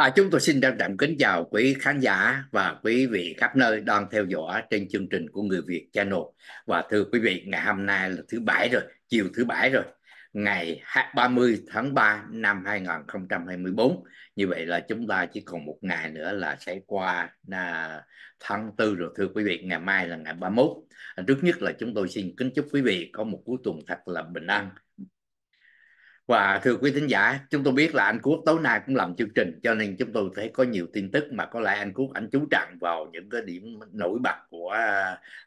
À, chúng tôi xin trân trọng kính chào quý khán giả và quý vị khắp nơi đang theo dõi trên chương trình của Người Việt Channel. Và thưa quý vị, ngày hôm nay là thứ Bảy rồi, chiều thứ Bảy rồi, ngày 30 tháng 3 năm 2024. Như vậy là chúng ta chỉ còn một ngày nữa là sẽ qua à, tháng 4 rồi thưa quý vị, ngày mai là ngày 31. Trước nhất là chúng tôi xin kính chúc quý vị có một cuối tuần thật là bình an, và thưa quý thính giả, chúng tôi biết là anh Quốc tối nay cũng làm chương trình cho nên chúng tôi thấy có nhiều tin tức mà có lẽ anh Quốc anh chú trọng vào những cái điểm nổi bật của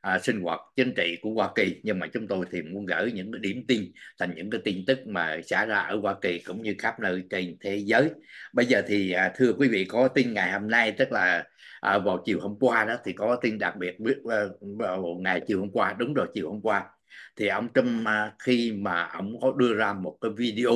à, sinh hoạt chính trị của Hoa Kỳ nhưng mà chúng tôi thì muốn gửi những cái điểm tin thành những cái tin tức mà xảy ra ở Hoa Kỳ cũng như khắp nơi trên thế giới. Bây giờ thì à, thưa quý vị có tin ngày hôm nay tức là à, vào chiều hôm qua đó thì có tin đặc biệt biết à, vào ngày chiều hôm qua đúng rồi chiều hôm qua thì ông Trump à, khi mà ông có đưa ra một cái video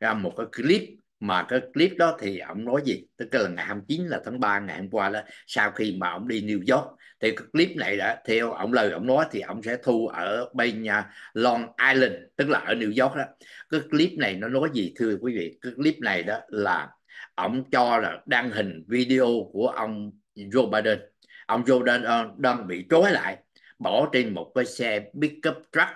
ra một cái clip mà cái clip đó thì ông nói gì tức là ngày 29 là tháng 3 ngày hôm qua đó sau khi mà ông đi New York thì cái clip này đã theo ông lời ông nói thì ông sẽ thu ở bên à, Long Island tức là ở New York đó cái clip này nó nói gì thưa quý vị cái clip này đó là ông cho là đăng hình video của ông Joe Biden ông Joe Biden ờ, đang bị trói lại bỏ trên một cái xe pickup truck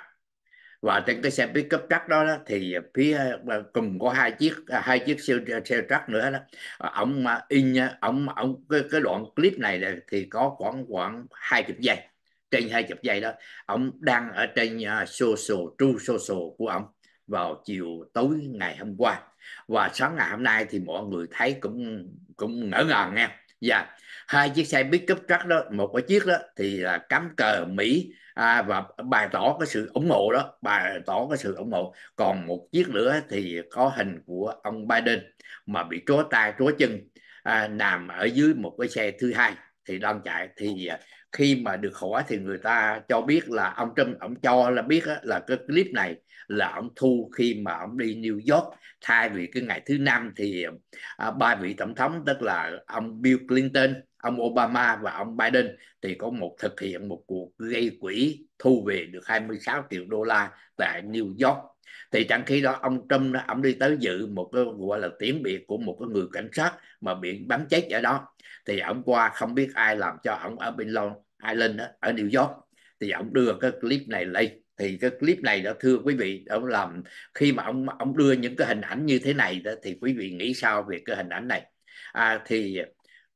và trên cái xe pickup truck đó, đó thì phía ờ, cùng có hai chiếc à, hai chiếc xe xe truck nữa đó ờ, ông ờ, in ông ông cái, cái đoạn clip này là thì có khoảng khoảng hai chục giây trên hai chục giây đó ông đang ở trên social true social của ông vào chiều tối ngày hôm qua và sáng ngày hôm nay thì mọi người thấy cũng cũng ngỡ ngàng nghe dạ yeah hai chiếc xe pickup truck đó một cái chiếc đó thì là cắm cờ Mỹ à, và bày tỏ cái sự ủng hộ đó bày tỏ cái sự ủng hộ còn một chiếc nữa thì có hình của ông Biden mà bị trói tay trói chân à, nằm ở dưới một cái xe thứ hai thì đang chạy thì à, khi mà được hỏi thì người ta cho biết là ông Trump ông cho là biết là cái clip này là ông thu khi mà ông đi New York thay vì cái ngày thứ năm thì à, ba vị tổng thống tức là ông Bill Clinton ông Obama và ông Biden thì có một thực hiện một cuộc gây quỹ thu về được 26 triệu đô la tại New York thì chẳng khi đó ông Trump ông đi tới dự một cái gọi là tiễn biệt của một cái người cảnh sát mà bị bắn chết ở đó thì ông qua không biết ai làm cho ông ở bên Long Island đó, ở New York thì ông đưa cái clip này lên thì cái clip này đó thưa quý vị ông làm khi mà ông ông đưa những cái hình ảnh như thế này đó thì quý vị nghĩ sao về cái hình ảnh này à, thì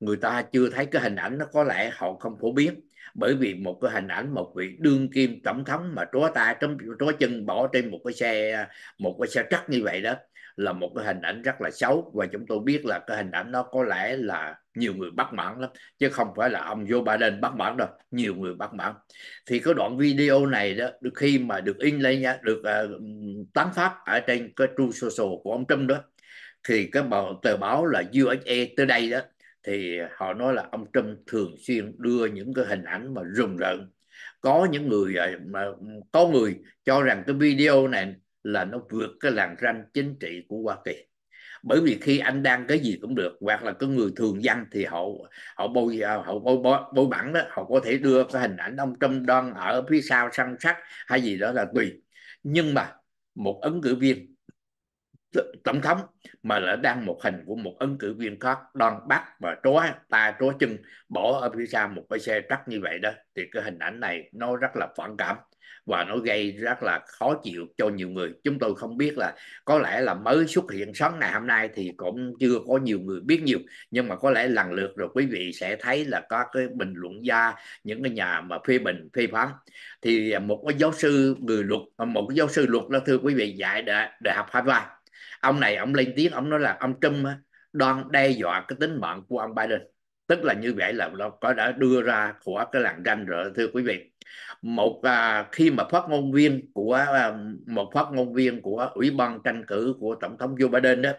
người ta chưa thấy cái hình ảnh nó có lẽ họ không phổ biến bởi vì một cái hình ảnh một vị đương kim tổng thống mà tróa tay tróa chân bỏ trên một cái xe một cái xe trắc như vậy đó là một cái hình ảnh rất là xấu và chúng tôi biết là cái hình ảnh nó có lẽ là nhiều người bất mãn lắm chứ không phải là ông Joe Biden bất mãn đâu nhiều người bất mãn thì cái đoạn video này đó khi mà được in lên nha được uh, tán phát ở trên cái tru social của ông Trump đó thì cái tờ báo là USA từ đây đó thì à, họ nói là ông Trump thường xuyên đưa những cái hình ảnh mà rùng rợn có những người à, mà có người cho rằng cái video này là nó vượt cái làn ranh chính trị của Hoa Kỳ bởi vì khi anh đang cái gì cũng được hoặc là cái người thường dân thì họ họ bôi à, họ bôi, bôi, bôi bẩn đó họ có thể đưa cái hình ảnh ông Trump đang ở phía sau săn sắc hay gì đó là tùy nhưng mà một ứng cử viên tổng thống mà là đăng một hình của một ứng cử viên khác đòn bắt và trói ta trói chân bỏ ở phía xa một cái xe trắc như vậy đó thì cái hình ảnh này nó rất là phản cảm và nó gây rất là khó chịu cho nhiều người chúng tôi không biết là có lẽ là mới xuất hiện sáng ngày hôm nay thì cũng chưa có nhiều người biết nhiều nhưng mà có lẽ lần lượt rồi quý vị sẽ thấy là có cái bình luận gia những cái nhà mà phê bình phê phán thì một cái giáo sư người luật một cái giáo sư luật đó thưa quý vị dạy đại, đại học Harvard ông này ông lên tiếng ông nói là ông Trump đang đe dọa cái tính mạng của ông Biden tức là như vậy là nó có đã đưa ra của cái làn ranh rồi thưa quý vị một à, khi mà phát ngôn viên của à, một phát ngôn viên của ủy ban tranh cử của tổng thống Joe Biden đó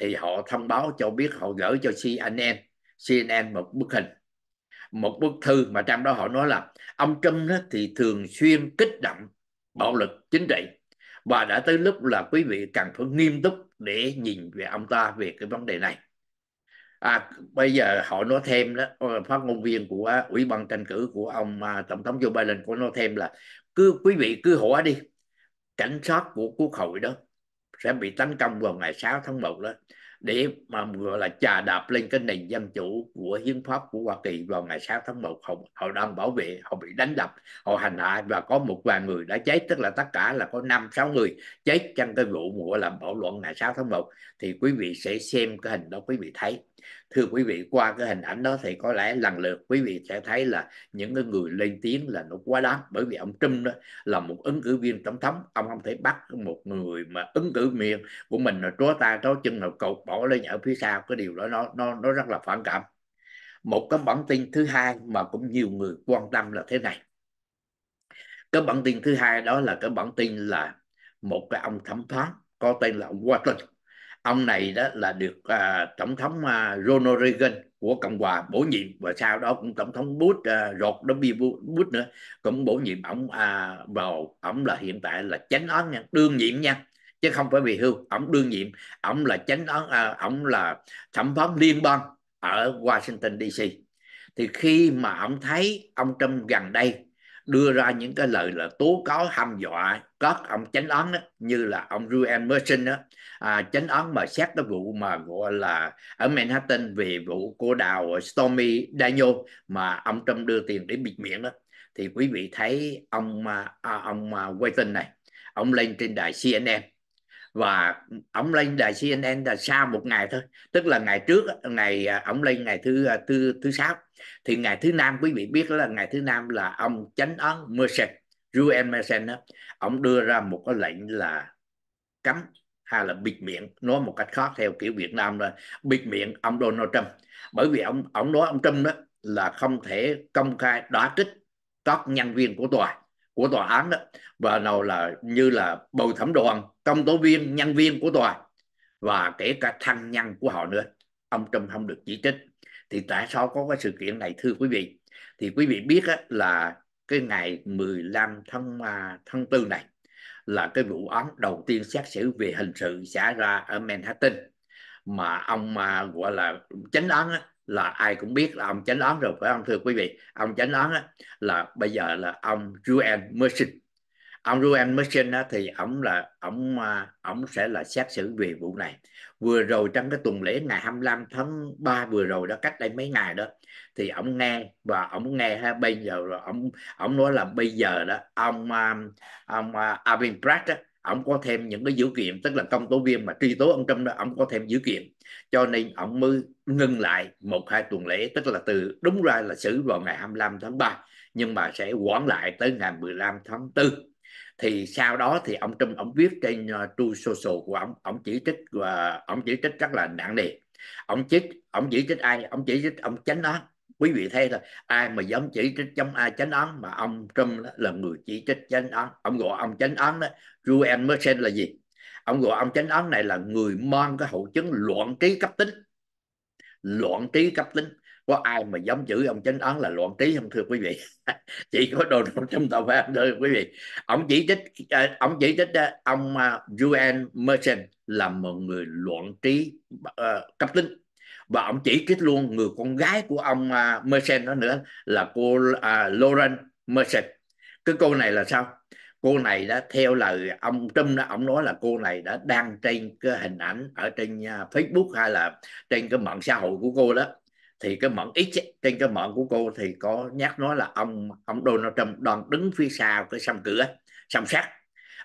thì họ thông báo cho biết họ gửi cho CNN CNN một bức hình một bức thư mà trong đó họ nói là ông Trump đó thì thường xuyên kích động bạo lực chính trị và đã tới lúc là quý vị cần phải nghiêm túc để nhìn về ông ta về cái vấn đề này à, bây giờ họ nói thêm đó ờ, phát ngôn viên của ủy ban tranh cử của ông à, tổng thống Joe Biden có nói thêm là cứ quý vị cứ hỏi đi cảnh sát của quốc hội đó sẽ bị tấn công vào ngày 6 tháng 1 đó để mà gọi là chà đạp lên cái nền dân chủ của hiến pháp của Hoa Kỳ vào ngày 6 tháng 1 họ, họ đang bảo vệ họ bị đánh đập họ hành hạ và có một vài người đã chết tức là tất cả là có năm sáu người chết trong cái vụ gọi là bạo loạn ngày 6 tháng 1 thì quý vị sẽ xem cái hình đó quý vị thấy thưa quý vị qua cái hình ảnh đó thì có lẽ lần lượt quý vị sẽ thấy là những cái người lên tiếng là nó quá đáng bởi vì ông Trump đó là một ứng cử viên tổng thống ông không thể bắt một người mà ứng cử viên của mình là tróa tay tróa chân nào cột bỏ lên ở phía sau cái điều đó nó nó nó rất là phản cảm một cái bản tin thứ hai mà cũng nhiều người quan tâm là thế này cái bản tin thứ hai đó là cái bản tin là một cái ông thẩm phán có tên là ông Watson ông này đó là được à, tổng thống à, Ronald Reagan của Cộng hòa bổ nhiệm và sau đó cũng tổng thống Bush à, rột rột W Bush nữa cũng bổ nhiệm ông à, vào ông là hiện tại là chánh án nha đương nhiệm nha chứ không phải bị hưu ông đương nhiệm ông là chánh án à, ông là thẩm phán liên bang ở Washington DC thì khi mà ông thấy ông Trump gần đây đưa ra những cái lời là tố cáo hăm dọa các ông chánh án đó, như là ông Julian Merchant đó, à, chánh án mà xét cái vụ mà gọi là ở Manhattan về vụ cô đào Stormy Daniel mà ông Trump đưa tiền để bịt miệng đó thì quý vị thấy ông à, à ông à, Waiton này ông lên trên đài CNN và ông lên đài CNN là sau một ngày thôi tức là ngày trước ngày à, ông lên ngày thứ thứ thứ sáu thì ngày thứ năm quý vị biết là ngày thứ năm là ông chánh án Mercer Ruel Mercer đó ông đưa ra một cái lệnh là cấm hay là bịt miệng nói một cách khác theo kiểu Việt Nam là bịt miệng ông Donald Trump bởi vì ông ông nói ông Trump đó là không thể công khai đả kích các nhân viên của tòa của tòa án đó và nào là như là bầu thẩm đoàn công tố viên nhân viên của tòa và kể cả thân nhân của họ nữa ông Trump không được chỉ trích thì tại sao có cái sự kiện này thưa quý vị thì quý vị biết là cái ngày 15 tháng tháng tư này là cái vụ án đầu tiên xét xử về hình sự xảy ra ở Manhattan mà ông mà gọi là chánh án á, là ai cũng biết là ông chánh án rồi phải không thưa quý vị ông chánh án á, là bây giờ là ông Juan Mersin ông Ruan á thì ông là ông ông à, sẽ là xét xử về vụ này vừa rồi trong cái tuần lễ ngày 25 tháng 3 vừa rồi đó cách đây mấy ngày đó thì ông nghe và ông nghe ha bây giờ rồi ông ổng nói là bây giờ đó ông um, ông uh, Alvin Bragg đó ông có thêm những cái dữ kiện tức là công tố viên mà truy tố ông Trump đó ông có thêm dữ kiện cho nên ông mới ngừng lại một hai tuần lễ tức là từ đúng ra là xử vào ngày 25 tháng 3 nhưng mà sẽ quản lại tới ngày 15 tháng 4 thì sau đó thì ông Trump ông viết trên uh, True Social của ông ông chỉ trích và uh, ông chỉ trích rất là nặng nề ông chích ông chỉ trích ai ông chỉ trích ông chánh án quý vị thấy là ai mà dám chỉ trích chống ai chánh án mà ông Trump đó là người chỉ trích chánh án ông gọi ông chánh án đó Julian Mersen là gì ông gọi ông chánh án này là người mang cái hậu chứng loạn trí cấp tính loạn trí cấp tính có ai mà dám chửi ông chánh án là loạn trí không thưa quý vị chỉ có đồ Donald Trump tàu phải thôi quý vị ông chỉ trích à, ông chỉ trích à, ông à, Julian Mersen là một người loạn trí ờ, cấp tính và ông chỉ trích luôn người con gái của ông uh, à, Mersen đó nữa là cô uh, Lauren Mersen cái cô này là sao cô này đã theo lời ông Trump đó ông nói là cô này đã đăng trên cái hình ảnh ở trên uh, Facebook hay là trên cái mạng xã hội của cô đó thì cái mạng X ấy, trên cái mạng của cô thì có nhắc nói là ông ông Donald Trump đang đứng phía sau cái sầm cửa sầm sát.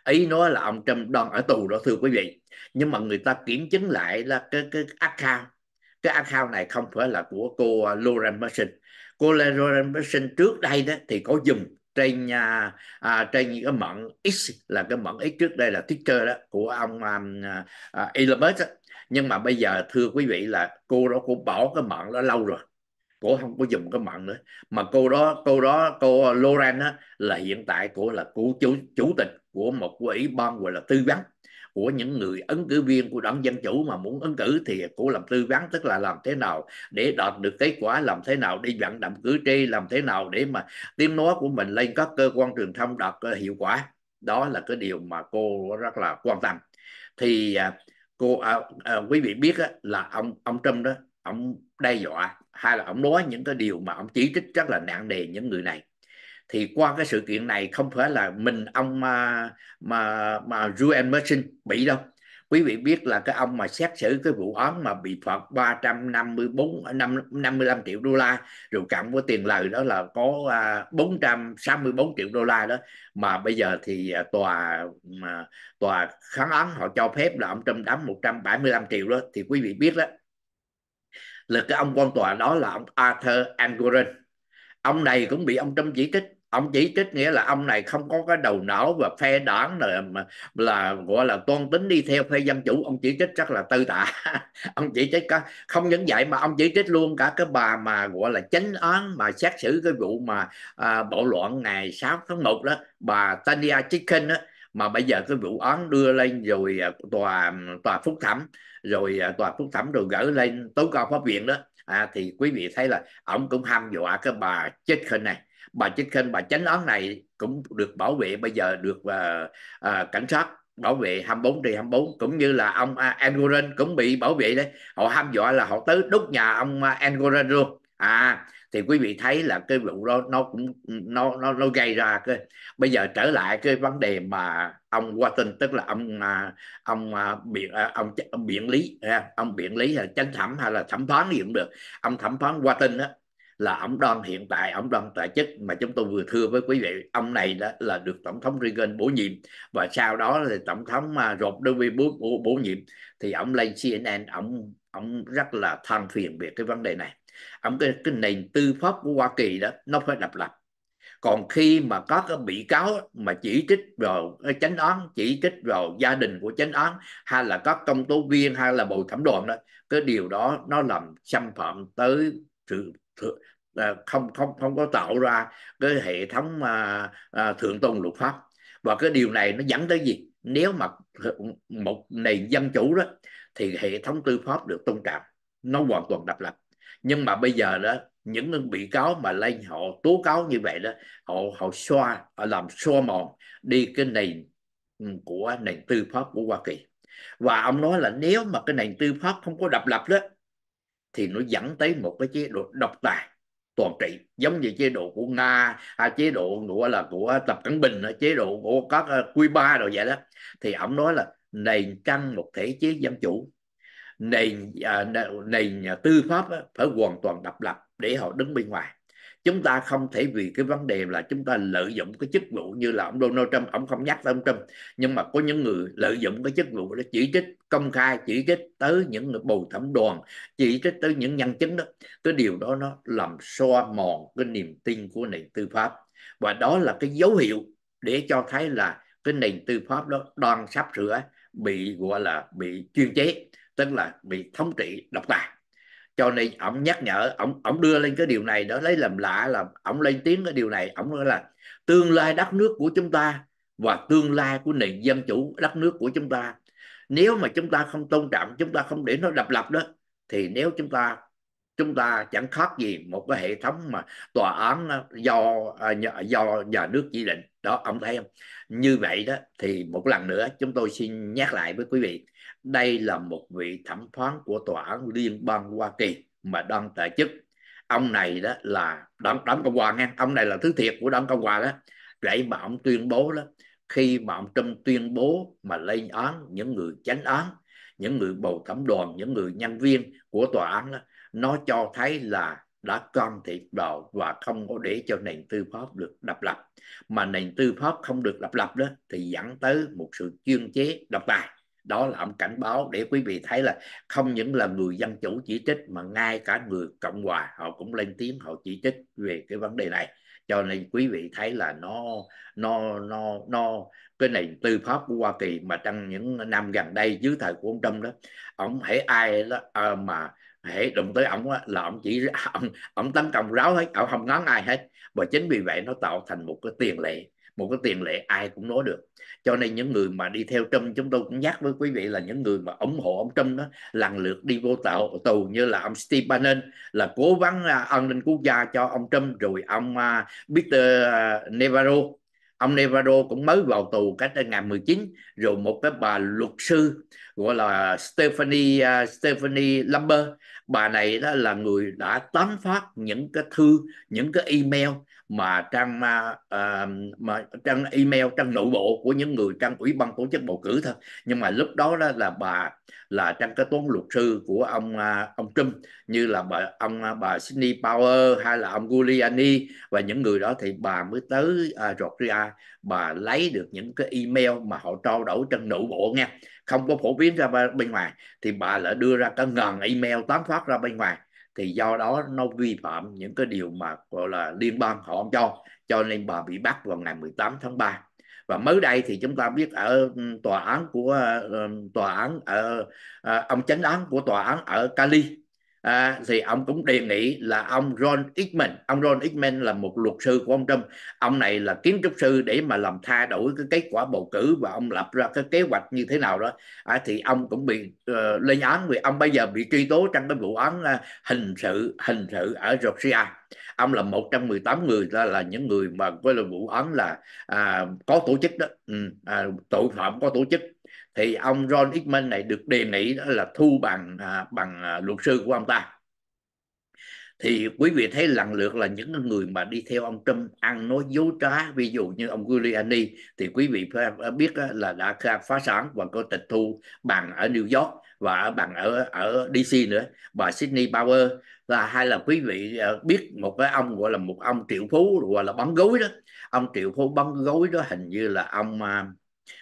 ý nói là ông Trump đang ở tù đó thưa quý vị nhưng mà người ta kiểm chứng lại là cái cái account cái account này không phải là của cô à, Lauren Merchant cô Lauren Merchant trước đây đó thì có dùng trên à, à trên cái mận X là cái mận X trước đây là Twitter đó của ông à, à, à Elon Musk đó. nhưng mà bây giờ thưa quý vị là cô đó cũng bỏ cái mận đó lâu rồi cô không có dùng cái mận nữa mà cô đó cô đó cô Lauren đó, là hiện tại của là cô chủ chủ tịch của một quỹ ban gọi là tư vấn của những người ứng cử viên của đảng Dân Chủ mà muốn ứng cử thì cô làm tư vấn tức là làm thế nào để đạt được kết quả, làm thế nào để vận động cử tri, làm thế nào để mà tiếng nói của mình lên các cơ quan truyền thông đạt ờ, hiệu quả. Đó là cái điều mà cô rất là quan tâm. Thì à, cô à, à, quý vị biết á, là ông ông Trump đó, ông đe dọa hay là ông nói những cái điều mà ông chỉ trích rất là nặng đề những người này thì qua cái sự kiện này không phải là mình ông mà mà mà Julian Merchant bị đâu quý vị biết là cái ông mà xét xử cái vụ án mà bị phạt 354 5, 55 triệu đô la rồi cộng với tiền lời đó là có 464 à, triệu đô la đó mà bây giờ thì à, tòa mà tòa kháng án họ cho phép là ông Trump đóng 175 triệu đó thì quý vị biết đó là cái ông quan tòa đó là ông Arthur Angoran ông này cũng bị ông Trump chỉ trích ông chỉ trích nghĩa là ông này không có cái đầu não và phe đảng là là gọi là toan tính đi theo phe dân chủ ông chỉ trích rất là tư tạ ông chỉ trích cả, không những vậy mà ông chỉ trích luôn cả cái bà mà gọi là chánh án mà xét xử cái vụ mà à, bạo loạn ngày 6 tháng 1 đó bà Tania Chicken đó mà bây giờ cái vụ án đưa lên rồi à, tòa tòa phúc thẩm rồi à, tòa phúc thẩm rồi gửi lên tối cao pháp viện đó à, thì quý vị thấy là ông cũng ham dọa cái bà chết khinh này bà Trinh Khanh bà tránh án này cũng được bảo vệ bây giờ được uh, uh, cảnh sát bảo vệ 24 trên 24 cũng như là ông uh, à, Angoran cũng bị bảo vệ đấy họ ham dọa là họ tới đốt nhà ông uh, Angoran luôn à thì quý vị thấy là cái vụ đó nó cũng nó nó nó gây ra cái bây giờ trở lại cái vấn đề mà ông Watson tức là ông ông biện ông, ông biện lý ông biện lý là chánh thẩm hay là thẩm phán gì cũng được ông thẩm phán Watson đó là ông Don hiện tại ông Don tại chức mà chúng tôi vừa thưa với quý vị ông này đó là được tổng thống Reagan bổ nhiệm và sau đó thì tổng thống à, George W. Bush bổ, bổ nhiệm thì ông lên CNN ông ông rất là than phiền về cái vấn đề này ông cái, cái nền tư pháp của Hoa Kỳ đó nó phải độc lập còn khi mà có cái bị cáo mà chỉ trích vào chánh án chỉ trích vào gia đình của chánh án hay là các công tố viên hay là bầu thẩm đoàn đó cái điều đó nó làm xâm phạm tới sự không không không có tạo ra cái hệ thống mà à, thượng tôn luật pháp và cái điều này nó dẫn tới gì nếu mà một nền dân chủ đó thì hệ thống tư pháp được tôn trọng nó hoàn toàn độc lập nhưng mà bây giờ đó những bị cáo mà lên họ tố cáo như vậy đó họ họ xoa họ làm xoa mòn đi cái nền ừ, của nền tư pháp của Hoa Kỳ và ông nói là nếu mà cái nền tư pháp không có độc lập đó thì nó dẫn tới một cái chế độ độc tài toàn trị giống như chế độ của nga à, chế độ của là của tập cận bình chế độ của các ờ, ba rồi vậy đó thì ông nói là nền căn một thể chế dân chủ nền à, nền tư pháp phải hoàn toàn độc lập để họ đứng bên ngoài chúng ta không thể vì cái vấn đề là chúng ta lợi dụng cái chức vụ như là ông Donald Trump ông không nhắc tới ông Trump nhưng mà có những người lợi dụng cái chức vụ đó chỉ trích công khai chỉ trích tới những người bầu thẩm đoàn chỉ trích tới những nhân chứng đó cái điều đó nó làm so mòn cái niềm tin của nền tư pháp và đó là cái dấu hiệu để cho thấy là cái nền tư pháp đó đang sắp sửa bị gọi là bị chuyên chế tức là bị thống trị độc tài cho nên ông nhắc nhở ông ông đưa lên cái điều này đó lấy làm lạ là ông lên tiếng cái điều này ông nói là tương lai đất nước của chúng ta và tương lai của nền dân chủ đất nước của chúng ta nếu mà chúng ta không tôn trọng chúng ta không để nó độc lập đó thì nếu chúng ta chúng ta chẳng khác gì một cái hệ thống mà tòa án à, do à, do nhà nước chỉ định đó ông thấy không như vậy đó thì một lần nữa chúng tôi xin nhắc lại với quý vị đây là một vị thẩm phán của tòa án liên bang hoa kỳ mà đang tại chức ông này đó là đảng đảng cộng hòa nghe ông này là thứ thiệt của đảng cộng hòa đó vậy mà ông tuyên bố đó khi mà ông Trump tuyên bố mà lên án những người chánh án những người bầu thẩm đoàn những người nhân viên của tòa án đó, nó cho thấy là đã can thiệp vào và không có để cho nền tư pháp được độc lập mà nền tư pháp không được độc lập đó thì dẫn tới một sự chuyên chế độc tài đó là ông cảnh báo để quý vị thấy là không những là người dân chủ chỉ trích mà ngay cả người cộng hòa họ cũng lên tiếng họ chỉ trích về cái vấn đề này cho nên quý vị thấy là nó nó nó nó cái nền tư pháp của Hoa Kỳ mà trong những năm gần đây dưới thời của ông Trump đó ông hãy ai đó à, mà hãy đụng tới ông là ông chỉ ông, ông tấn công ráo hết ông không ngón ai hết và chính vì vậy nó tạo thành một cái tiền lệ một cái tiền lệ ai cũng nói được cho nên những người mà đi theo Trump chúng tôi cũng nhắc với quý vị là những người mà ủng hộ ông Trump đó lần lượt đi vô tàu tù như là ông Steve Bannon là cố vấn à, an ninh quốc gia cho ông Trump rồi ông à, Peter à, Navarro ông Nevado cũng mới vào tù cách đây ngày 19 rồi một cái bà luật sư gọi là Stephanie uh, Stephanie Lumber bà này đó là người đã tán phát những cái thư những cái email mà trang uh, mà trang email trang nội bộ của những người trang ủy ban tổ chức bầu cử thôi nhưng mà lúc đó đó là bà là trang kế toán luật sư của ông uh, ông Trump như là bà ông à, bà Sidney Power hay là ông Giuliani và những người đó thì bà mới tới uh, Georgia bà lấy được những cái email mà họ trao đổi trong nội bộ nha không có phổ biến ra bên ngoài thì bà lại đưa ra cả ngàn email tán phát ra bên ngoài thì do đó nó vi phạm những cái điều mà gọi là liên bang họ không cho cho nên bà bị bắt vào ngày 18 tháng 3 và mới đây thì chúng ta biết ở tòa án của ờ, tòa án ở ờ, ông chánh án của tòa án ở Cali à, thì ông cũng đề nghị là ông Ron Ekman ông Ron Ekman là một luật sư của ông Trump ông này là kiến trúc sư để mà làm thay đổi cái kết quả bầu cử và ông lập ra cái kế hoạch như thế nào đó à, thì ông cũng bị uh, lên án vì ông bây giờ bị truy tố trong cái vụ án uh, hình sự hình sự ở Georgia ông là 118 người là, là những người mà với là vụ án là à, có tổ chức đó ừ, à, tội phạm có tổ chức thì ông John Hickman này được đề nghị đó là thu bằng à, bằng à, luật sư của ông ta thì quý vị thấy lần lượt là những người mà đi theo ông Trump ăn nói dối trá ví dụ như ông Giuliani thì quý vị phải biết là đã phá sản và có tịch thu bằng ở New York và ở bằng ở ở DC nữa bà Sydney Power là hay là quý vị à, biết một cái ông gọi là một ông triệu phú gọi là bắn gối đó ông triệu phú bắn gối đó hình như là ông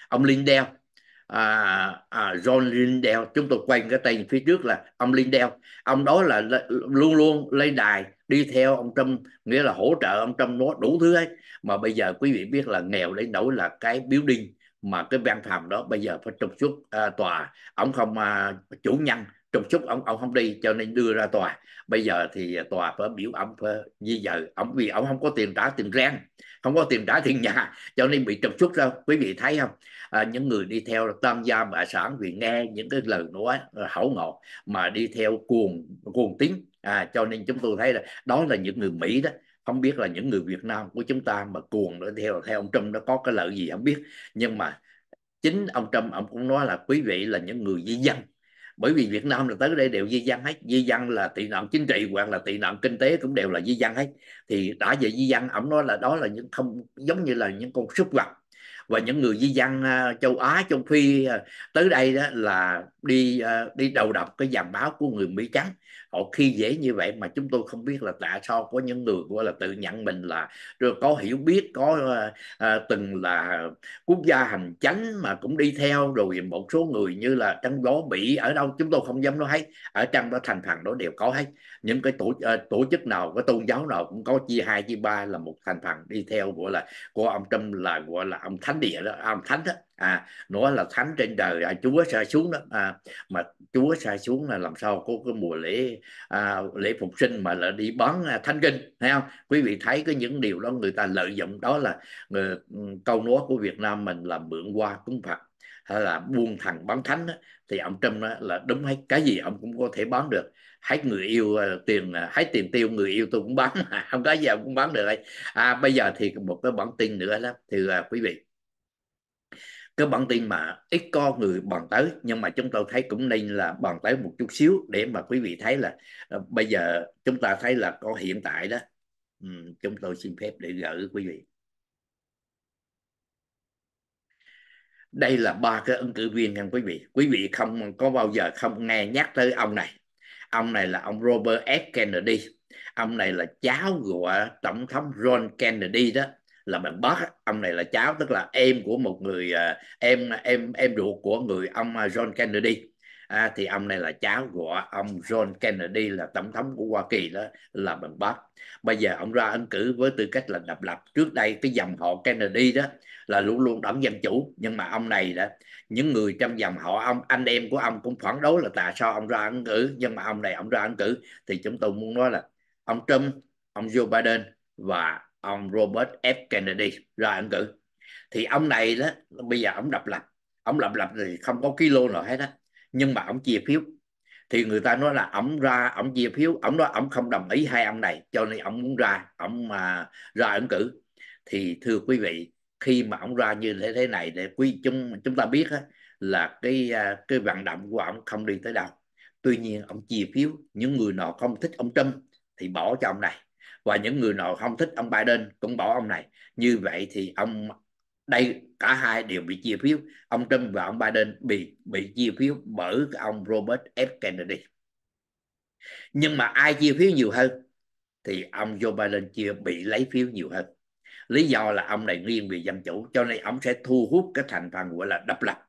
ông Lindell à, à, John Lindell chúng tôi quay cái tên phía trước là ông Lindell ông đó là luôn luôn lấy đài đi theo ông Trump nghĩa là hỗ trợ ông Trump nó đủ thứ ấy mà bây giờ quý vị biết là nghèo đến nỗi là cái building mà cái văn phòng đó bây giờ phải trục xuất à, tòa ông không à, chủ nhân trục xuất ông ông không đi cho nên đưa ra tòa bây giờ thì tòa phải biểu ông phải di dời ông vì ông không có tiền trả tiền rent không có tiền trả tiền nhà cho nên bị trục xuất ra quý vị thấy không à, những người đi theo là tam gia mạ sản vì nghe những cái lời nói à, hảo ngọt mà đi theo cuồng cuồng tín à, cho nên chúng tôi thấy là đó là những người Mỹ đó không biết là những người Việt Nam của chúng ta mà cuồng nữa theo theo ông Trump nó có cái lợi gì không biết nhưng mà chính ông Trump ông cũng nói là quý vị là những người di dân bởi vì Việt Nam là tới đây đều di dân hết di dân là tị nạn chính trị hoặc là tị nạn kinh tế cũng đều là di dân hết thì đã về di dân ông nói là đó là những không giống như là những con súc vật và những người di dân à, châu Á châu Phi à, tới đây đó là đi à, đi đầu độc cái dàn báo của người Mỹ trắng họ khi dễ như vậy mà chúng tôi không biết là tại sao có những người gọi là tự nhận mình là có hiểu biết có à, từng là quốc gia hành chánh mà cũng đi theo rồi một số người như là trong đó bị ở đâu chúng tôi không dám nói hay ở trong đó thành phần đó đều có hay những cái tổ à, tổ chức nào có tôn giáo nào cũng có chia hai chia ba là một thành phần đi theo gọi là của ông Trump là gọi là ông thánh địa đó ông thánh đó à nói là thánh trên đời à, chúa sai xuống đó à, mà chúa sai xuống là làm sao có cái mùa lễ à, lễ phục sinh mà lại đi bắn à, thánh kinh thấy không quý vị thấy cái những điều đó người ta lợi dụng đó là người, ừ, câu nói của việt nam mình là mượn qua cúng phật hay là buông thằng bán thánh đó, thì ông Trâm đó là đúng hết cái gì ông cũng có thể bán được hết người yêu ờ, tiền à, hết tiền tiêu người yêu tôi cũng bán không có gì ông cũng bán được đây à, bây giờ thì một cái bản tin nữa đó thì à, quý vị các bản tin mà ít có người bàn tới nhưng mà chúng tôi thấy cũng nên là bàn tới một chút xíu để mà quý vị thấy là uh, bây giờ chúng ta thấy là có hiện tại đó um, chúng tôi xin phép để gửi quý vị đây là ba cái ứng cử viên nha quý vị quý vị không có bao giờ không nghe nhắc tới ông này ông này là ông Robert F Kennedy ông này là cháu của tổng thống John Kennedy đó là mình bót ông này là cháu tức là em của một người à, em em em ruột của người ông à, John Kennedy à, thì ông này là cháu của ông John Kennedy là tổng thống của Hoa Kỳ đó là mình bót bây giờ ông ra ứng cử với tư cách là độc lập trước đây cái dòng họ Kennedy đó là luôn luôn đảng dân chủ nhưng mà ông này đó những người trong dòng họ ông anh em của ông cũng phản đối là tại sao ông ra ứng cử nhưng mà ông này ông ra ứng cử thì chúng tôi muốn nói là ông Trump ông Joe Biden và ông Robert F Kennedy ra ứng cử thì ông này đó bây giờ ông độc lập ông độc lập thì không có kilo nào hết á nhưng mà ông chia phiếu thì người ta nói là ông ra ông chia phiếu ông nói ông không đồng ý hai ông này cho nên ông muốn ra ông mà ra ứng cử thì thưa quý vị khi mà ông ra như thế thế này để quý chúng chúng ta biết á là cái à, cái vận động của ông không đi tới đâu tuy nhiên ông chia phiếu những người nào không thích ông Trump thì bỏ cho ông này và những người nào không thích ông Biden cũng bỏ ông này như vậy thì ông đây cả hai đều bị chia phiếu ông Trump và ông Biden bị bị chia phiếu bởi ông Robert F Kennedy nhưng mà ai chia phiếu nhiều hơn thì ông Joe Biden chia bị lấy phiếu nhiều hơn lý do là ông này nghiêng về dân chủ cho nên ông sẽ thu hút cái thành phần gọi là độc lập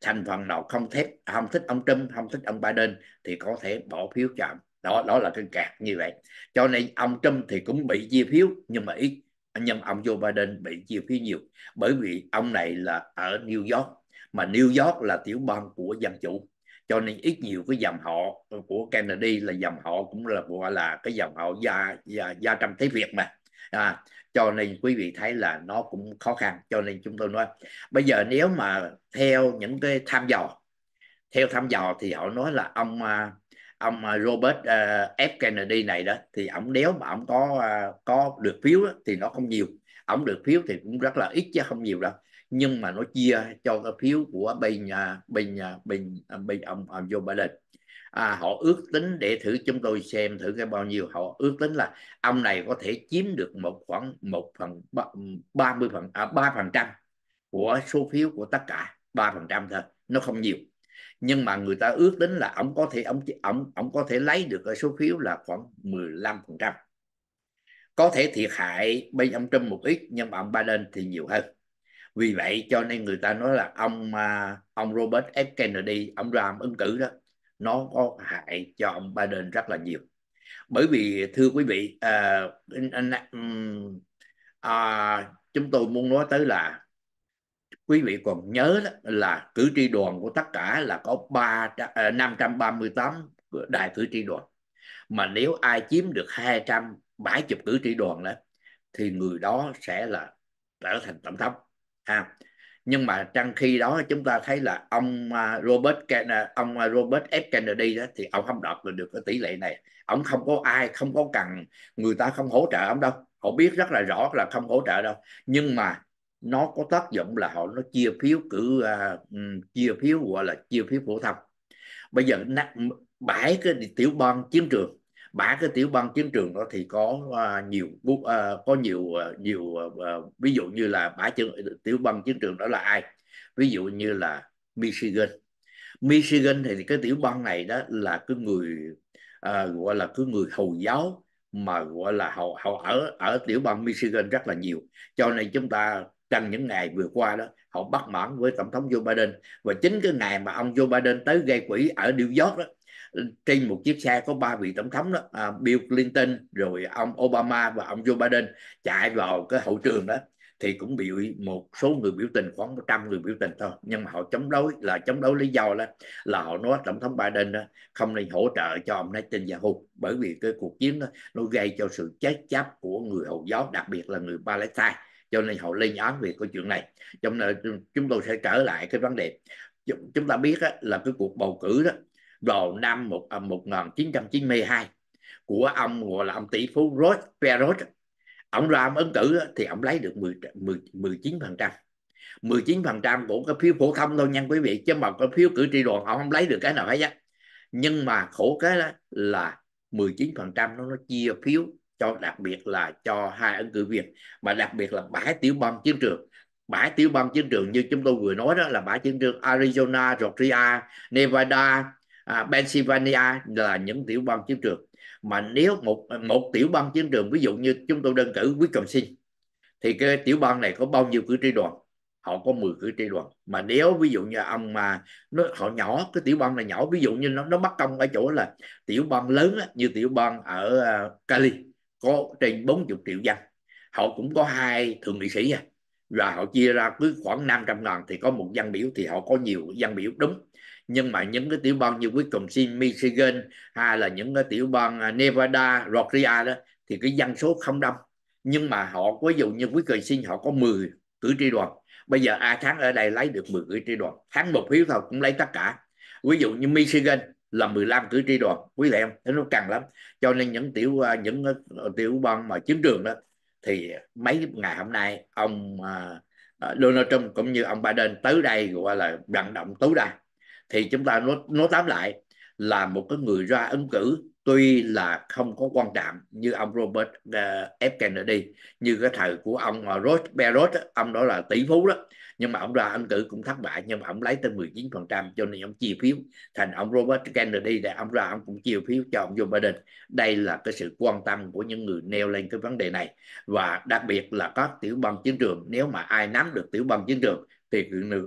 thành phần nào không thích không thích ông Trump không thích ông Biden thì có thể bỏ phiếu cho ông đó đó là cái gạt như vậy cho nên ông Trump thì cũng bị chia phiếu nhưng mà ít nhưng ông Joe Biden bị chia phiếu nhiều bởi vì ông này là ở New York mà New York là tiểu bang của dân chủ cho nên ít nhiều cái dòng họ của Kennedy là dòng họ cũng là gọi là cái dòng họ gia gia, gia trăm thế Việt mà à, cho nên quý vị thấy là nó cũng khó khăn cho nên chúng tôi nói bây giờ nếu mà theo những cái tham dò theo tham dò thì họ nói là ông à, ông à, Robert à, F Kennedy này đó thì ông đéo mà ông có à, có được phiếu đó, thì nó không nhiều ông được phiếu thì cũng rất là ít chứ không nhiều đâu nhưng mà nó chia cho cái phiếu của bên bên bên bên ông, ông Joe Biden à, họ ước tính để thử chúng tôi xem thử cái bao nhiêu họ ước tính là ông này có thể chiếm được một khoảng một phần ba mươi phần ba phần trăm của số phiếu của tất cả ba phần trăm thôi nó không nhiều nhưng mà người ta ước tính là ông có thể ông ông ông có thể lấy được ở số phiếu là khoảng 15 có thể thiệt hại bên ông Trump một ít nhưng mà ông Biden thì nhiều hơn vì vậy cho nên người ta nói là ông à, ông Robert F Kennedy ông Ram ứng cử đó nó có hại cho ông Biden rất là nhiều bởi vì thưa quý vị uh, uh, uh, uh, chúng tôi muốn nói tới là quý vị còn nhớ đó là cử tri đoàn của tất cả là có 3, 538 à, đại cử tri đoàn mà nếu ai chiếm được 270 cử tri đoàn đó thì người đó sẽ là trở thành tổng thống à, nhưng mà trong khi đó chúng ta thấy là ông à, Robert à, ông Robert F Kennedy đó thì ông không đạt được cái tỷ lệ này ông không có ai không có cần người ta không hỗ trợ ông đâu họ biết rất là rõ là không hỗ trợ đâu nhưng mà nó có tác dụng là họ nó chia phiếu cử uh, chia phiếu gọi là chia phiếu phổ thông bây giờ bãi cái tiểu bang chiến trường bả cái tiểu bang chiến trường đó thì có uh, nhiều uh, có nhiều uh, nhiều uh, ví dụ như là bả tiểu bang chiến trường đó là ai ví dụ như là Michigan Michigan thì cái tiểu bang này đó là cái người uh, gọi là cái người hồi giáo mà gọi là họ họ ở ở tiểu bang Michigan rất là nhiều cho nên chúng ta trong những ngày vừa qua đó họ bất mãn với tổng thống Joe Biden và chính cái ngày mà ông Joe Biden tới gây quỹ ở New York đó trên một chiếc xe có ba vị tổng thống đó à, Bill Clinton rồi ông Obama và ông Joe Biden chạy vào cái hậu trường đó thì cũng bị một số người biểu tình khoảng 100 người biểu tình thôi nhưng mà họ chống đối là chống đối lý do là là họ nói tổng thống Biden đó không nên hỗ trợ cho ông Netanyahu Yahoo bởi vì cái cuộc chiến đó nó gây cho sự chết chóc của người Hồi giáo đặc biệt là người Palestine cho nên họ lên án về câu chuyện này trong này chúng tôi sẽ trở lại cái vấn đề chúng ta biết là cái cuộc bầu cử đó vào năm một à, một nghìn chín trăm chín mươi hai của ông gọi là ông tỷ phú Rod Perot ông ra ông ứng cử thì ông lấy được 10, 10, 19 phần trăm 19 phần trăm của cái phiếu phổ thông thôi nha quý vị chứ mà cái phiếu cử tri đoàn ông không lấy được cái nào hết nhưng mà khổ cái đó là 19 phần trăm nó chia phiếu cho đặc biệt là cho hai ứng cử viên mà đặc biệt là bãi tiểu bang chiến trường bãi tiểu bang chiến trường như chúng tôi vừa nói đó là bãi chiến trường Arizona, Georgia, Nevada, à, Pennsylvania là những tiểu bang chiến trường mà nếu một một tiểu bang chiến trường ví dụ như chúng tôi đơn cử Wisconsin thì cái tiểu bang này có bao nhiêu cử tri đoàn họ có 10 cử tri đoàn mà nếu ví dụ như ông mà nó họ nhỏ cái tiểu bang này nhỏ ví dụ như nó nó bắt công ở chỗ là tiểu bang lớn như tiểu bang ở à, Cali có trên 40 triệu dân họ cũng có hai thượng nghị sĩ nha à. và họ chia ra cứ khoảng 500 ngàn thì có một dân biểu thì họ có nhiều dân biểu đúng nhưng mà những cái tiểu bang như Wisconsin, Michigan hay là những cái tiểu bang à, Nevada, Georgia đó thì cái dân số không đông nhưng mà họ ví dụ như Wisconsin họ có 10 cử tri đoàn bây giờ ai tháng ở đây lấy được 10 cử tri đoàn tháng một phiếu thôi cũng lấy tất cả ví dụ như Michigan là 15 cử tri đoàn quý lệ em thế nó cần lắm cho nên những tiểu à, những ờ, tiểu bang mà chiến trường đó thì mấy ngày hôm nay ông à, à, Donald Trump cũng như ông Biden tới đây gọi là vận động tối đa thì chúng ta nói, nói tóm lại là một cái người ra ứng cử tuy là không có quan trọng như ông Robert F. Kennedy như cái thời của ông Roosevelt ông đó là tỷ phú đó nhưng mà ông ra ứng cử cũng thất bại nhưng mà ông lấy tới 19% cho nên ông chia phiếu thành ông Robert Kennedy để ông ra ông cũng chia phiếu cho ông Joe Biden đây là cái sự quan tâm của những người nêu lên cái vấn đề này và đặc biệt là các tiểu bang chiến trường nếu mà ai nắm được tiểu bang chiến trường thì người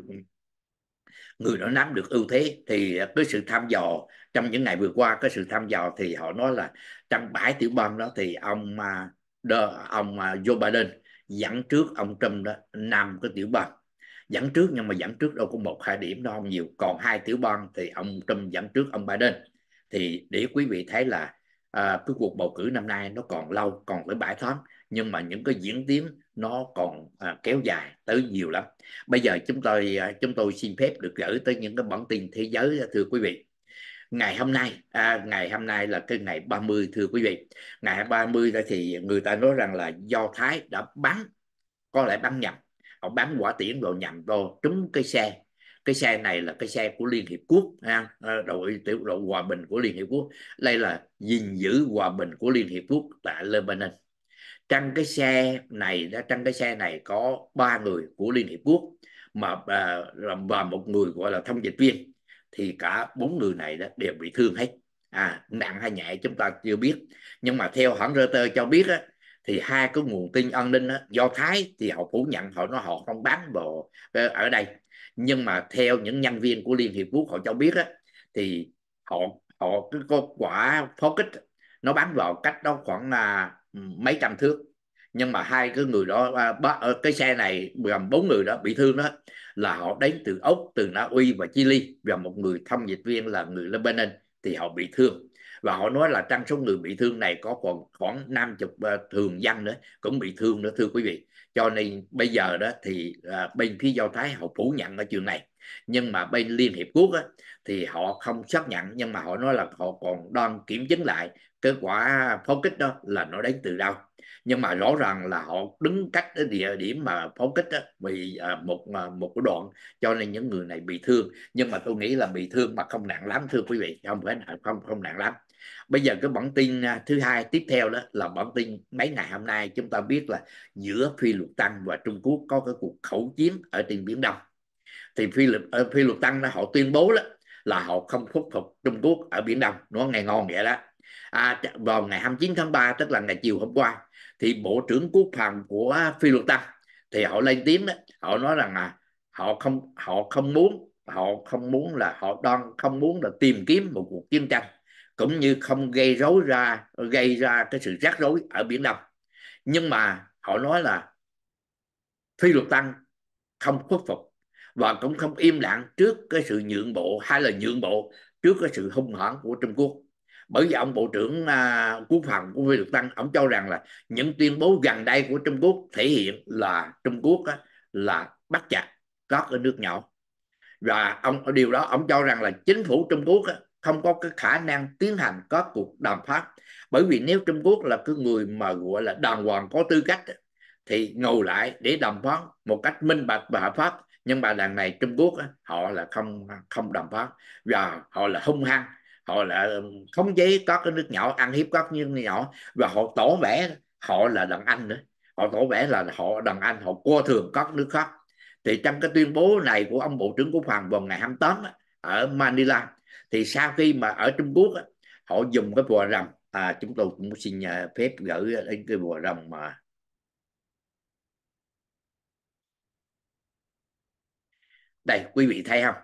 người đó nắm được ưu thế thì cái sự tham dò trong những ngày vừa qua cái sự tham dò thì họ nói là trong bãi tiểu bang đó thì ông à, ông à, Joe Biden dẫn trước ông Trump đó năm cái tiểu bang dẫn trước nhưng mà dẫn trước đâu có một hai điểm đâu không nhiều còn hai tiểu bang thì ông Trump dẫn trước ông Biden thì để quý vị thấy là à, cái cuộc bầu cử năm nay nó còn lâu còn tới bãi tháng nhưng mà những cái diễn tiến nó còn à, kéo dài tới nhiều lắm bây giờ chúng tôi à, chúng tôi xin phép được gửi tới những cái bản tin thế giới à, thưa quý vị ngày hôm nay à, ngày hôm nay là cái ngày 30 thưa quý vị ngày 30 thì người ta nói rằng là do Thái đã bắn có lẽ bắn nhầm ông bán quả tiễn vào nhằm vô trúng cái xe cái xe này là cái xe của Liên Hiệp Quốc ha ờ, đội tiểu đội hòa bình của Liên Hiệp Quốc đây là gìn giữ hòa bình của Liên Hiệp Quốc tại Lebanon trong cái xe này đã trong cái xe này có ba người của Liên Hiệp Quốc mà à, và một người gọi là thông dịch viên thì cả bốn người này đó đều bị thương hết à nặng hay nhẹ chúng ta chưa biết nhưng mà theo hãng Reuters cho biết á, thì hai cái nguồn tin an ninh đó, do thái thì họ phủ nhận họ nói họ không bán bộ ờ, ở đây nhưng mà theo những nhân viên của liên hiệp quốc họ cho biết đó, thì họ họ cái có quả pháo kích nó bắn vào cách đó khoảng là ừ, mấy trăm thước nhưng mà hai cái người đó à, ờ, cái xe này gồm bốn người đó bị thương đó là họ đến từ úc từ na uy và chile và một người thông dịch viên là người lebanon thì họ bị thương và họ nói là trong số người bị thương này có còn khoảng năm chục ờ, thường dân nữa cũng bị thương nữa thưa quý vị cho nên bây giờ đó thì à, bên phía do thái họ phủ nhận ở chuyện này nhưng mà bên liên hiệp quốc á, thì họ không xác nhận nhưng mà họ nói là họ còn đang kiểm chứng lại kết quả pháo kích đó là nó đến từ đâu nhưng mà rõ ràng là họ đứng cách cái địa điểm mà pháo kích đó, vì à, một à, một cái đoạn cho nên những người này bị thương nhưng mà tôi nghĩ là bị thương mà không nặng lắm thưa quý vị không phải không không nặng lắm bây giờ cái bản tin à, thứ hai tiếp theo đó là bản tin mấy ngày hôm nay chúng ta biết là giữa phi luật tăng và trung quốc có cái cuộc khẩu chiến ở trên biển đông thì phi luật ờ, phi luật tăng đó họ tuyên bố đó là họ không khuất phục trung quốc ở biển đông nó ngày ngon vậy đó à, vào ngày 29 tháng 3 tức là ngày chiều hôm qua thì bộ trưởng quốc phòng của phi luật tăng thì họ lên tiếng đó họ nói rằng là họ không họ không muốn họ không muốn là họ đang không muốn là tìm kiếm một cuộc chiến tranh cũng như không gây rối ra gây ra cái sự rắc rối ở biển đông nhưng mà họ nói là phi luật tăng không khuất phục và cũng không im lặng trước cái sự nhượng bộ hay là nhượng bộ trước cái sự hung hãn của trung quốc bởi vì ông bộ trưởng à, quốc phòng của phi luật tăng ông cho rằng là những tuyên bố gần đây của trung quốc thể hiện là trung quốc á, là bắt chặt các ở nước nhỏ và ông ở điều đó ông cho rằng là chính phủ trung quốc á, không có cái khả năng tiến hành các cuộc đàm phán bởi vì nếu Trung Quốc là cái người mà gọi là đàng hoàng có tư cách thì ngồi lại để đàm phán một cách minh bạch và hợp pháp nhưng mà đằng này Trung Quốc họ là không không đàm phán và họ là hung hăng họ là khống chế các cái nước nhỏ ăn hiếp các nước nhỏ và họ tỏ vẻ họ là đàn anh nữa họ tỏ vẻ là họ đàn anh họ qua thường các nước khác thì trong cái tuyên bố này của ông bộ trưởng quốc phòng vào ngày 28 ở Manila thì sau khi mà ở Trung Quốc á, họ dùng cái bò rồng à, chúng tôi cũng xin à, phép gửi đến cái bò rồng mà đây quý vị thấy không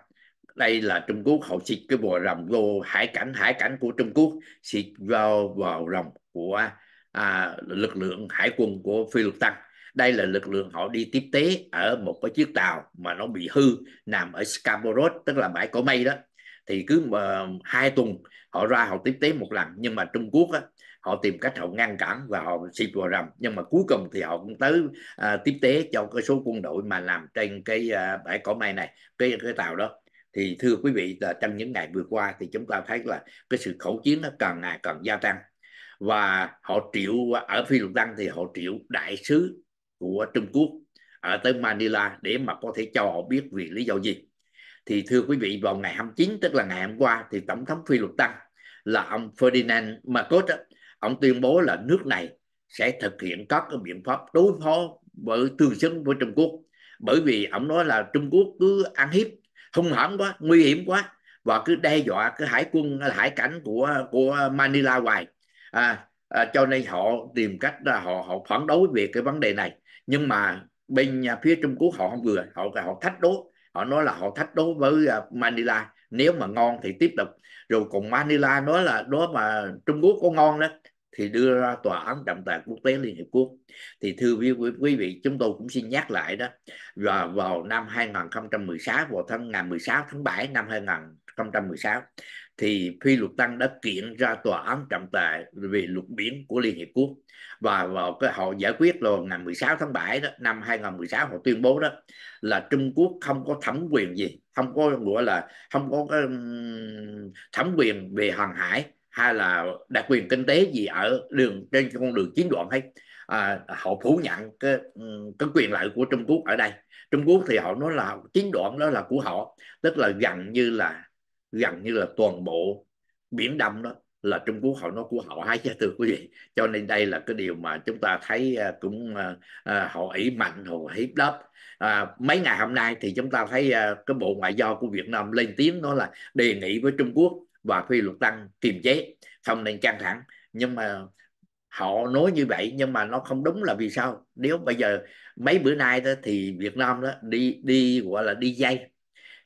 đây là Trung Quốc họ xịt cái bò rồng vô hải cảnh hải cảnh của Trung Quốc xịt vào bò rồng của à, lực lượng hải quân của Phi Luật Tăng đây là lực lượng họ đi tiếp tế ở một cái chiếc tàu mà nó bị hư nằm ở Scarborough tức là bãi cỏ mây đó thì cứ uh, hai tuần họ ra họ tiếp tế một lần nhưng mà Trung Quốc á, họ tìm cách họ ngăn cản và họ xịt vào rầm nhưng mà cuối cùng thì họ cũng tới à, tiếp tế cho cái số quân đội mà làm trên cái à, bãi cỏ mây này cái cái tàu đó thì thưa quý vị trong những ngày vừa qua thì chúng ta thấy là cái sự khẩu chiến nó càng ngày càng gia tăng và họ triệu ở phi luật đăng thì họ triệu đại sứ của trung quốc ở tới manila để mà có thể cho họ biết vì lý do gì thì thưa quý vị vào ngày 29 tức là ngày hôm qua thì tổng thống Phi luật Tăng là ông Ferdinand Marcos đó, ông tuyên bố là nước này sẽ thực hiện các cái biện pháp đối phó với tương xứng với Trung Quốc bởi vì ông nói là Trung Quốc cứ ăn hiếp hung hãn quá nguy hiểm quá và cứ đe dọa cái hải quân hải cảnh của của Manila hoài à, à, cho nên họ tìm cách là họ họ phản đối về cái vấn đề này nhưng mà bên phía Trung Quốc họ không vừa họ họ thách đố họ nói là họ thách đấu với à, Manila nếu mà ngon thì tiếp tục rồi cùng Manila nói là đó mà Trung Quốc có ngon đó thì đưa ra tòa án trọng tài quốc tế Liên Hiệp Quốc thì thưa quý, quý vị chúng tôi cũng xin nhắc lại đó và vào năm 2016 vào tháng ngày 16 tháng 7 năm 2016 thì phi luật tăng đã kiện ra tòa án trọng tài về luật biển của Liên Hiệp Quốc và vào cái họ giải quyết là ngày 16 tháng 7 đó, năm 2016 họ tuyên bố đó là Trung Quốc không có thẩm quyền gì không có gọi là không có cái thẩm quyền về hàng hải hay là đặc quyền kinh tế gì ở đường trên con đường chiến đoạn hết à, họ phủ nhận cái, cái quyền lợi của Trung Quốc ở đây Trung Quốc thì họ nói là chiến đoạn đó là của họ tức là gần như là gần như là toàn bộ biển đông đó là Trung Quốc họ nói của họ hay chứ thưa quý vị cho nên đây là cái điều mà chúng ta thấy à, cũng à, à, họ ý mạnh họ hiếp đáp à, mấy ngày hôm nay thì chúng ta thấy cái bộ ngoại giao của Việt Nam lên tiếng nói là đề nghị với Trung Quốc và phi luật tăng kiềm chế không nên căng thẳng nhưng mà họ nói như vậy nhưng mà nó không đúng là vì sao nếu bây giờ mấy bữa nay đó thì Việt Nam đó đi đi gọi là đi dây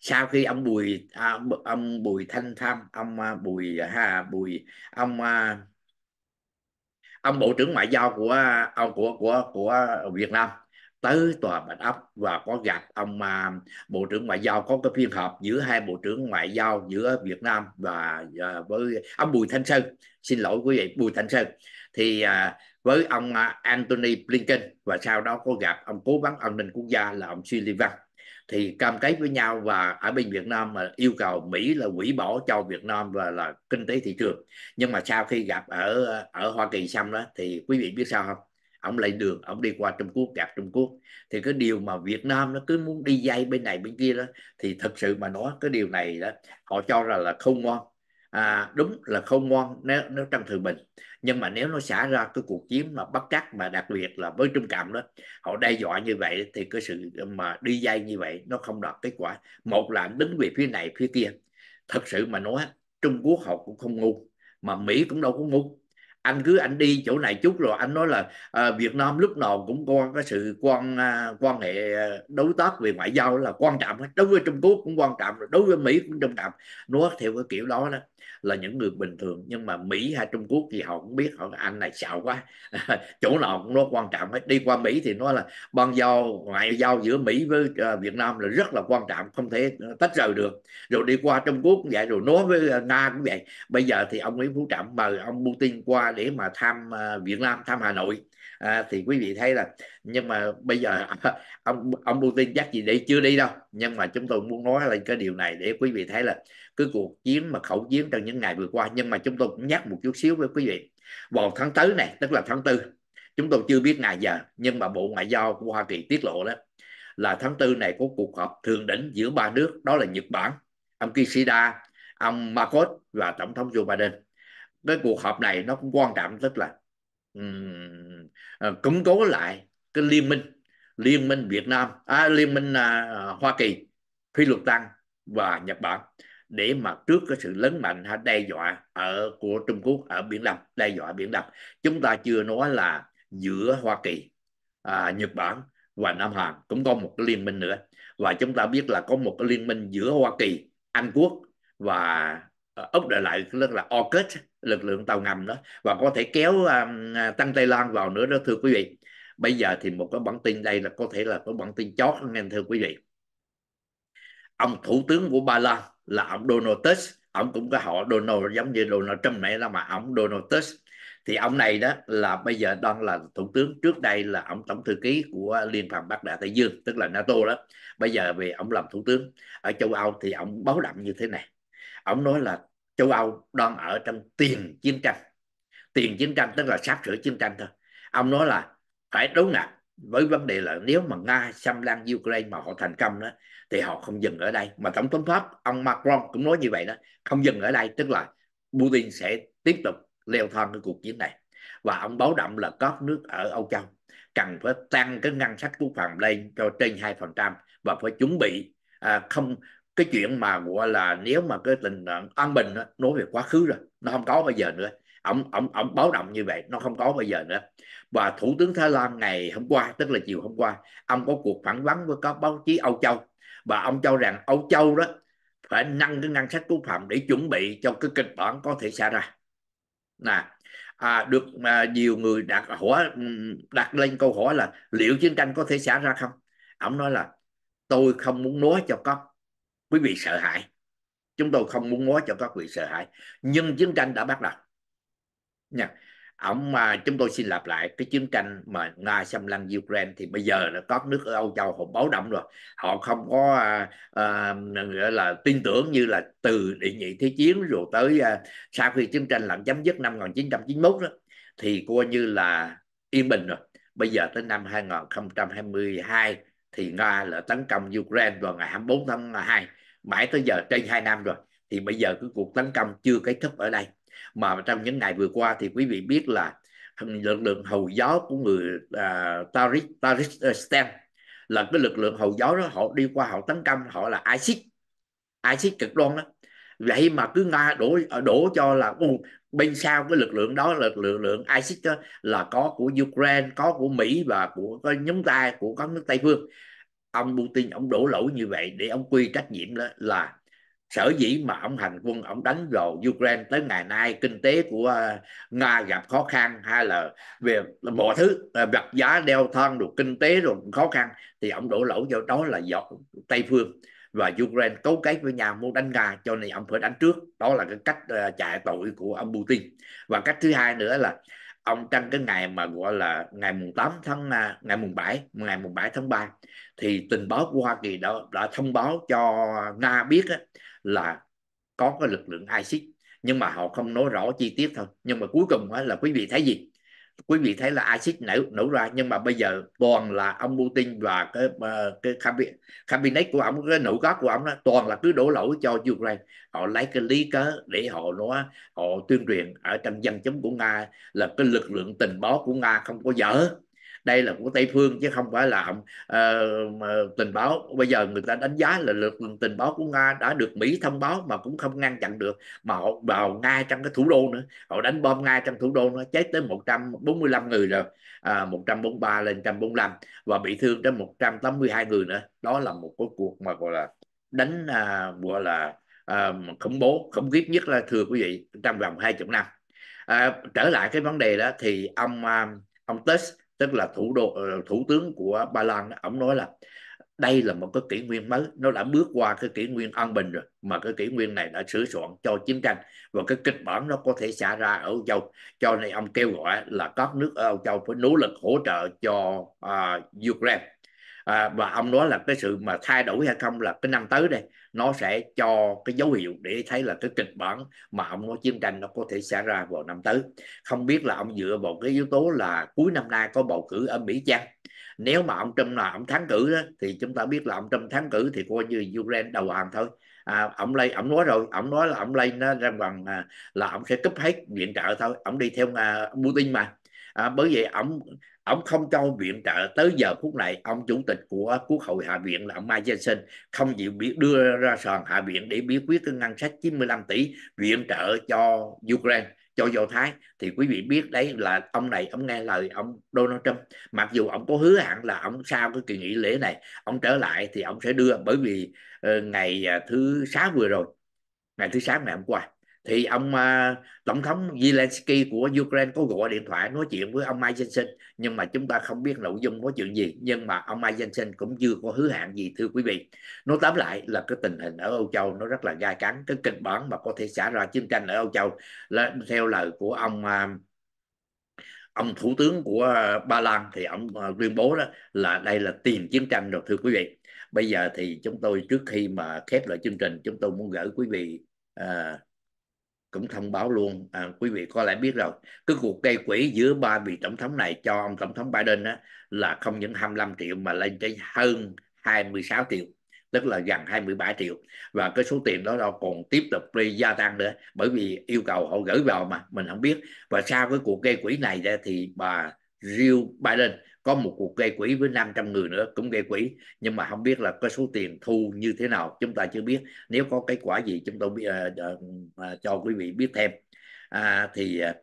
sau khi ông Bùi à, ông Bùi Thanh Tham ông à, Bùi ha Bùi ông à, ông bộ trưởng ngoại giao của ông à, của của của Việt Nam tới tòa bạch ốc và có gặp ông à, bộ trưởng ngoại giao có cái phiên họp giữa hai bộ trưởng ngoại giao giữa Việt Nam và à, với ông Bùi Thanh Sơn xin lỗi quý vị Bùi Thanh Sơn thì à, với ông à, Anthony Blinken và sau đó có gặp ông cố vấn an ninh quốc gia là ông Sullivan thì cam kết với nhau và ở bên Việt Nam mà yêu cầu Mỹ là hủy bỏ cho Việt Nam và là kinh tế thị trường nhưng mà sau khi gặp ở ở Hoa Kỳ xong đó thì quý vị biết sao không ông lại đường ông đi qua Trung Quốc gặp Trung Quốc thì cái điều mà Việt Nam nó cứ muốn đi dây bên này bên kia đó thì thật sự mà nói cái điều này đó họ cho rằng là không ngon à, đúng là không ngon nếu, nếu trong thời bình nhưng mà nếu nó xả ra cái cuộc chiến mà bất cắt mà đặc biệt là với trung cộng đó họ đe dọa như vậy thì cái sự mà đi dây như vậy nó không đạt kết quả một là đứng về phía này phía kia thật sự mà nói trung quốc họ cũng không ngu mà mỹ cũng đâu có ngu anh cứ anh đi chỗ này chút rồi anh nói là à, Việt Nam lúc nào cũng có cái sự quan à, quan hệ à, đối tác về ngoại giao là quan trọng đối với Trung Quốc cũng quan trọng đối với Mỹ cũng quan trọng nói theo cái kiểu đó đó là những người bình thường nhưng mà Mỹ hay Trung Quốc thì họ cũng biết họ anh này xạo quá chỗ nào cũng nó quan trọng hết đi qua Mỹ thì nó là ban giao ngoại giao giữa Mỹ với ờ, Việt Nam là rất là quan trọng không thể tách rời được rồi đi qua Trung Quốc cũng vậy rồi nói với ờ, Nga cũng vậy bây giờ thì ông Nguyễn Phú Trọng mời ông Putin qua để mà thăm ờ, Việt Nam thăm Hà Nội à, thì quý vị thấy là nhưng mà bây giờ ông ông Putin chắc gì để chưa đi đâu nhưng mà chúng tôi muốn nói lên cái điều này để quý vị thấy là cái cuộc chiến mà khẩu chiến trong những ngày vừa qua nhưng mà chúng tôi cũng nhắc một chút xíu với quý vị vào tháng tới này tức là tháng tư chúng tôi chưa biết ngày giờ nhưng mà bộ ngoại giao của Hoa Kỳ tiết lộ đó là tháng tư này có cuộc họp thượng đỉnh giữa ba nước đó là Nhật Bản ông Kishida ông Marcos và tổng thống Joe Biden cái cuộc họp này nó cũng quan trọng tức là Ờ, củng cố lại cái liên minh liên minh Việt Nam à, liên minh à, Hoa Kỳ Phi Luật Tăng và Nhật Bản để mà trước cái sự lớn mạnh hay đe dọa ở của Trung Quốc ở Biển Đông đe dọa Biển Đông chúng ta chưa nói là giữa Hoa Kỳ à, Nhật Bản và Nam Hàn cũng có một cái liên minh nữa và chúng ta biết là có một cái liên minh giữa Hoa Kỳ Anh Quốc và ờ, Úc đại lại rất là AUKUS lực lượng tàu ngầm đó và có thể kéo um, tăng tây Lan vào nữa đó thưa quý vị bây giờ thì một cái bản tin đây là có thể là có bản tin chót nghe thưa quý vị ông thủ tướng của ba lan là ông donald tusk ông cũng có họ donald giống như donald trump này là mà ông donald tusk thì ông này đó là bây giờ đang là thủ tướng trước đây là ông tổng thư ký của liên phạm bắc đại tây dương tức là nato đó bây giờ về ông làm thủ tướng ở châu âu thì ông báo động như thế này ông nói là châu Âu đang ở trong tiền chiến tranh tiền chiến tranh tức là sắp sửa chiến tranh thôi ông nói là phải đối mặt với vấn đề là nếu mà Nga xâm lăng Ukraine mà họ thành công đó thì họ không dừng ở đây mà tổng thống Pháp ông Macron cũng nói như vậy đó không dừng ở đây tức là Putin sẽ tiếp tục leo thang cái cuộc chiến này và ông báo động là các nước ở Âu Châu cần phải tăng cái ngân sách quốc phòng lên cho trên 2% và phải chuẩn bị à, không cái chuyện mà gọi là nếu mà cái tình an bình đó, nói về quá khứ rồi nó không có bây giờ nữa ổng ổng ổng báo động như vậy nó không có bây giờ nữa và thủ tướng thái lan ngày hôm qua tức là chiều hôm qua ông có cuộc phỏng vấn với các báo chí âu châu và ông cho rằng âu châu đó phải nâng cái ngân sách quốc phòng để chuẩn bị cho cái kịch bản có thể xảy ra nè à, được mà nhiều người đặt hỏi đặt lên câu hỏi là liệu chiến tranh có thể xảy ra không ông nói là tôi không muốn nói cho các quý vị sợ hãi chúng tôi không muốn nói cho các vị sợ hãi nhưng chiến tranh đã bắt đầu nha ông mà chúng tôi xin lặp lại cái chiến tranh mà nga xâm lăng ukraine thì bây giờ là các nước ở âu châu họ báo động rồi họ không có à, à, nghĩa là tin tưởng như là từ đệ nhị thế chiến rồi tới à, sau khi chiến tranh làm chấm dứt năm 1991 đó thì coi như là yên bình rồi bây giờ tới năm 2022 thì nga là tấn công ukraine vào ngày 24 tháng 2 mãi tới giờ trên 2 năm rồi thì bây giờ cái cuộc tấn công chưa kết thúc ở đây mà trong những ngày vừa qua thì quý vị biết là lực lượng hầu gió của người uh, Tariq Tariq ờ, Stem là cái lực lượng hầu gió đó họ đi qua họ tấn công họ là ISIS ISIS cực đoan đó vậy mà cứ nga đổ đổ cho là uh, bên sau cái lực lượng đó là lực lượng ISIS đó, là có của Ukraine có của Mỹ và của có nhóm ta của các nước Tây phương ông Putin ông đổ lỗi như vậy để ông quy trách nhiệm là, là sở dĩ mà ông hành quân ông đánh vào Ukraine tới ngày nay kinh tế của ờ, Nga gặp khó khăn hay là về mọi thứ ờ, vật giá đeo thân được kinh tế rồi khó khăn thì ông đổ lỗi cho đó là do Tây phương và Ukraine cấu kết với nhau muốn đánh Nga cho nên ông phải đánh trước đó là cái cách ờ, chạy tội của ông Putin và cách thứ hai nữa là ông trong cái ngày mà gọi là ngày mùng 8 tháng ngày mùng 7 ngày mùng 7 tháng 3 thì tình báo của Hoa Kỳ đã, đã thông báo cho Nga biết là có cái lực lượng ISIS nhưng mà họ không nói rõ chi tiết thôi nhưng mà cuối cùng là quý vị thấy gì quý vị thấy là ISIS nảy nổ ra nhưng mà bây giờ toàn là ông Putin và cái ờ, cái cabinet, cabinet của ông cái nội các của ông đó toàn là cứ đổ lỗi cho Ukraine họ lấy cái lý cớ để họ nói họ tuyên truyền ở trong dân chúng của Nga là cái lực lượng tình báo của Nga không có dở đây là của tây phương chứ không phải là uh, tình báo bây giờ người ta đánh giá là lực tình báo của nga đã được mỹ thông báo mà cũng không ngăn chặn được mà họ vào ngay trong cái thủ đô nữa họ đánh bom ngay trong thủ đô nó chết tới 145 người rồi à, 143 lên 145 và bị thương tới 182 người nữa đó là một cái cuộc mà gọi là đánh à, gọi là à, khủng bố khủng khiếp nhất là thưa quý vị trong vòng hai chục năm à, trở lại cái vấn đề đó thì ông à, ông Tusk tức là thủ đô ờ, thủ tướng của Ba Lan ông nói là đây là một cái kỷ nguyên mới nó đã bước qua cái kỷ nguyên an bình rồi mà cái kỷ nguyên này đã sửa soạn cho chiến tranh và cái kịch bản nó có thể xảy ra ở Âu Châu cho nên ông kêu gọi là các nước ở Âu Châu phải nỗ lực hỗ trợ cho uh, Ukraine à, và ông nói là cái sự mà thay đổi hay không là cái năm tới đây nó sẽ cho cái dấu hiệu để thấy là cái kịch bản mà ông nói chiến tranh nó có thể xảy ra vào năm tới không biết là ông dựa vào cái yếu tố là cuối năm nay có bầu cử ở Mỹ chăng nếu mà ông Trump là ông thắng cử đó thì chúng ta biết là ông Trump thắng cử thì coi như Ukraine đầu hàng thôi à, ông lây ông nói rồi ông nói là ông lây nó ra bằng à, là ông sẽ cấp hết viện trợ thôi ông đi theo à, Putin mà à, bởi vậy ông ông không cho viện trợ tới giờ phút này ông chủ tịch của quốc hội hạ viện là ông Mai Danh Sinh không chịu biết đưa ra sàn hạ viện để biểu quyết cái ngân sách 95 tỷ viện trợ cho Ukraine cho Do Thái thì quý vị biết đấy là ông này ông nghe lời ông Donald Trump mặc dù ông có hứa hẹn là ông sau cái kỳ nghỉ lễ này ông trở lại thì ông sẽ đưa bởi vì uh, ngày à, thứ sáu vừa rồi ngày thứ sáu ngày hôm qua thì ông uh, tổng thống Zelensky của Ukraine có gọi điện thoại nói chuyện với ông Mike nhưng mà chúng ta không biết nội dung nói chuyện gì nhưng mà ông Mike cũng chưa có hứa hẹn gì thưa quý vị nói tóm lại là cái tình hình ở Âu Châu nó rất là gai cắn cái kịch bản mà có thể xảy ra chiến tranh ở Âu Châu là, theo lời của ông uh, ông thủ tướng của Ba Lan thì ông à, tuyên bố đó là đây là tiền chiến tranh rồi thưa quý vị bây giờ thì chúng tôi trước khi mà khép lại chương trình chúng tôi muốn gửi quý vị uh, cũng thông báo luôn à, quý vị có lẽ biết rồi cái cuộc gây quỹ giữa ba vị tổng thống này cho ông tổng thống Biden á, là không những 25 triệu mà lên tới hơn 26 triệu tức là gần 23 triệu và cái số tiền đó đâu còn tiếp tục đi gia tăng nữa bởi vì yêu cầu họ gửi vào mà mình không biết và sau cái cuộc gây quỹ này ra thì bà Jill Biden có một cuộc gây quỹ với 500 người nữa cũng gây quỹ nhưng mà không biết là có số tiền thu như thế nào chúng ta chưa biết nếu có kết quả gì chúng tôi uh, uh, cho quý vị biết thêm à, thì uh,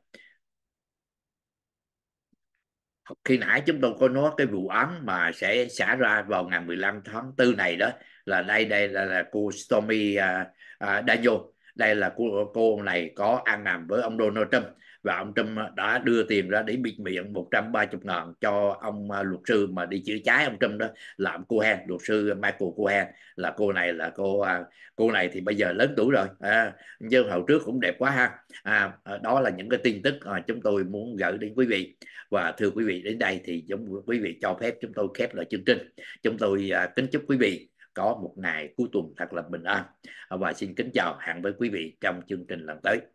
khi nãy chúng tôi có nói cái vụ án mà sẽ xảy ra vào ngày 15 tháng 4 này đó là đây đây là, là cô Stormy uh, uh, Daniel đây là cô cô này có ăn nằm với ông Donald Trump và ông Trump ờ, đã đưa tiền ra để bịt miệng 130 ngàn cho ông ờ, luật sư mà đi chữa cháy ông Trump đó làm cô Cohen luật sư Michael Cohen là cô này là cô ờ, cô này thì bây giờ lớn tuổi rồi à, nhưng hậu trước cũng đẹp quá ha à, đó là những cái tin tức mà chúng tôi muốn gửi đến quý vị và thưa quý vị đến đây thì chúng quý vị cho phép chúng tôi khép lại chương trình chúng tôi à, kính chúc quý vị có một ngày cuối tuần thật là bình an và xin kính chào hẹn với quý vị trong chương trình lần tới